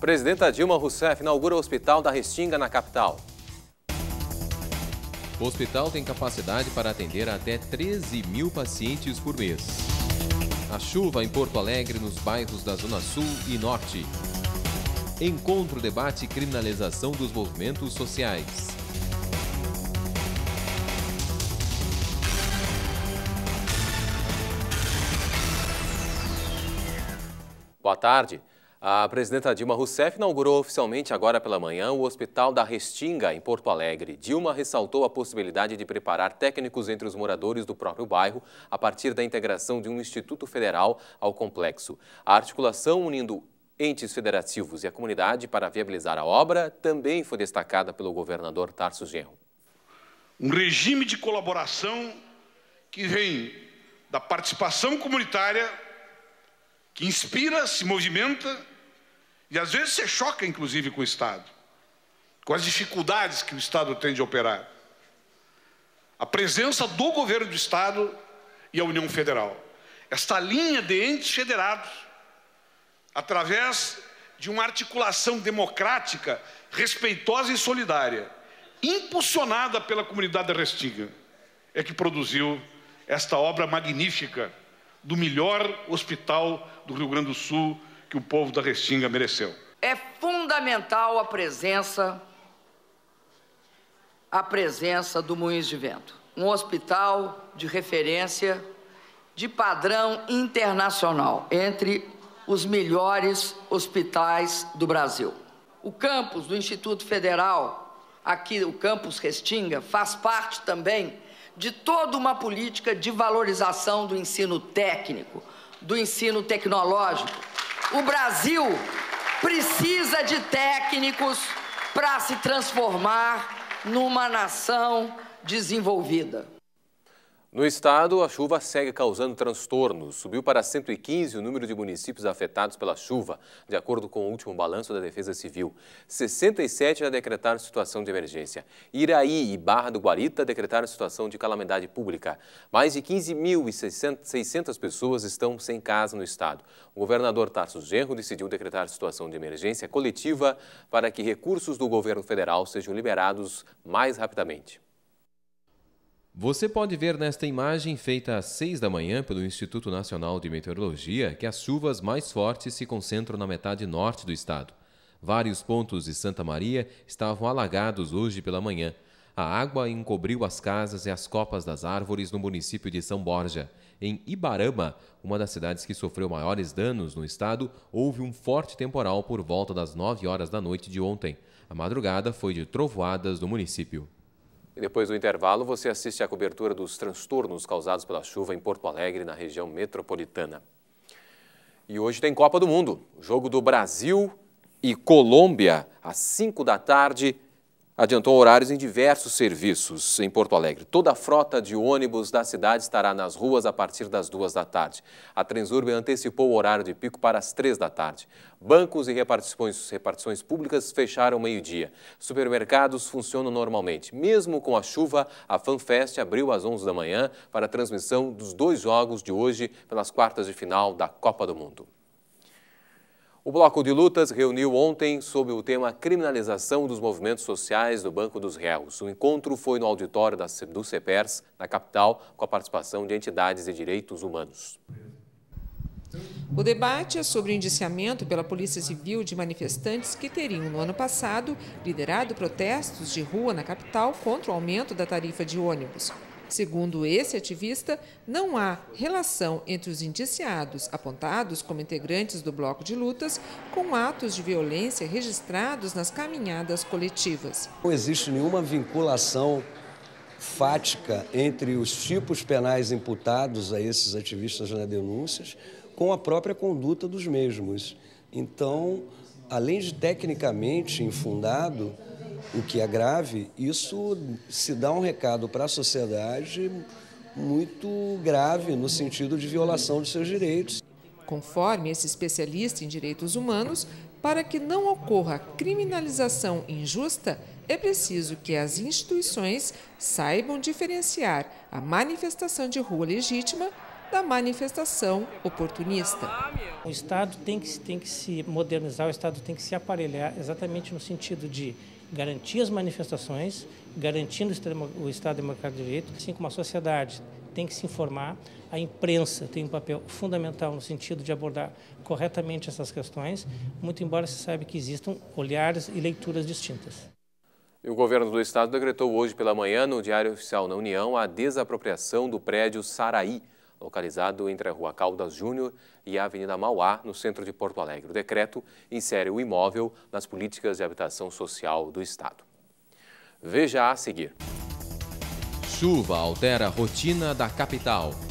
Presidenta Dilma Rousseff inaugura o Hospital da Restinga na capital. O hospital tem capacidade para atender até 13 mil pacientes por mês. A chuva em Porto Alegre nos bairros da Zona Sul e Norte. Encontro debate criminalização dos movimentos sociais. Boa tarde. A presidenta Dilma Rousseff inaugurou oficialmente agora pela manhã o Hospital da Restinga, em Porto Alegre. Dilma ressaltou a possibilidade de preparar técnicos entre os moradores do próprio bairro a partir da integração de um instituto federal ao complexo. A articulação unindo entes federativos e a comunidade para viabilizar a obra também foi destacada pelo governador Tarso Genro. Um regime de colaboração que vem da participação comunitária que inspira, se movimenta e às vezes se choca, inclusive, com o Estado, com as dificuldades que o Estado tem de operar. A presença do governo do Estado e a União Federal. Esta linha de entes federados, através de uma articulação democrática, respeitosa e solidária, impulsionada pela comunidade da Restinga, é que produziu esta obra magnífica do melhor hospital do Rio Grande do Sul que o povo da Restinga mereceu. É fundamental a presença a presença do Moinhos de Vento, um hospital de referência de padrão internacional, entre os melhores hospitais do Brasil. O campus do Instituto Federal, aqui o campus Restinga, faz parte também de toda uma política de valorização do ensino técnico, do ensino tecnológico. O Brasil precisa de técnicos para se transformar numa nação desenvolvida. No estado, a chuva segue causando transtornos. Subiu para 115 o número de municípios afetados pela chuva, de acordo com o último balanço da Defesa Civil. 67 já decretaram situação de emergência. Iraí e Barra do Guarita decretaram situação de calamidade pública. Mais de 15.600 pessoas estão sem casa no estado. O governador Tarso Genro decidiu decretar situação de emergência coletiva para que recursos do governo federal sejam liberados mais rapidamente. Você pode ver nesta imagem, feita às 6 da manhã pelo Instituto Nacional de Meteorologia, que as chuvas mais fortes se concentram na metade norte do estado. Vários pontos de Santa Maria estavam alagados hoje pela manhã. A água encobriu as casas e as copas das árvores no município de São Borja. Em Ibarama, uma das cidades que sofreu maiores danos no estado, houve um forte temporal por volta das 9 horas da noite de ontem. A madrugada foi de trovoadas no município. E depois do intervalo, você assiste à cobertura dos transtornos causados pela chuva em Porto Alegre, na região metropolitana. E hoje tem Copa do Mundo. Jogo do Brasil e Colômbia, às 5 da tarde, adiantou horários em diversos serviços em Porto Alegre. Toda a frota de ônibus da cidade estará nas ruas a partir das duas da tarde. A Transurb antecipou o horário de pico para as três da tarde. Bancos e repartições, repartições públicas fecharam meio-dia. Supermercados funcionam normalmente. Mesmo com a chuva, a FanFest abriu às 11 da manhã para a transmissão dos dois jogos de hoje pelas quartas de final da Copa do Mundo. O Bloco de Lutas reuniu ontem sob o tema Criminalização dos Movimentos Sociais do Banco dos Réus. O encontro foi no auditório do CEPERS, na capital, com a participação de entidades de direitos humanos. O debate é sobre o indiciamento pela Polícia Civil de manifestantes que teriam, no ano passado, liderado protestos de rua na capital contra o aumento da tarifa de ônibus. Segundo esse ativista, não há relação entre os indiciados, apontados como integrantes do bloco de lutas, com atos de violência registrados nas caminhadas coletivas. Não existe nenhuma vinculação fática entre os tipos penais imputados a esses ativistas nas denúncias com a própria conduta dos mesmos. Então, além de tecnicamente infundado, o que é grave, isso se dá um recado para a sociedade muito grave no sentido de violação de seus direitos. Conforme esse especialista em direitos humanos, para que não ocorra criminalização injusta, é preciso que as instituições saibam diferenciar a manifestação de rua legítima da manifestação oportunista. O Estado tem que, tem que se modernizar, o Estado tem que se aparelhar exatamente no sentido de garantir as manifestações, garantindo o Estado Democrático de Direito, assim como a sociedade tem que se informar, a imprensa tem um papel fundamental no sentido de abordar corretamente essas questões, muito embora se saiba que existam olhares e leituras distintas. o governo do estado decretou hoje pela manhã, no Diário Oficial da União, a desapropriação do prédio Saraí, localizado entre a Rua Caldas Júnior e a Avenida Mauá, no centro de Porto Alegre. O decreto insere o imóvel nas políticas de habitação social do Estado. Veja a seguir. Chuva altera a rotina da capital.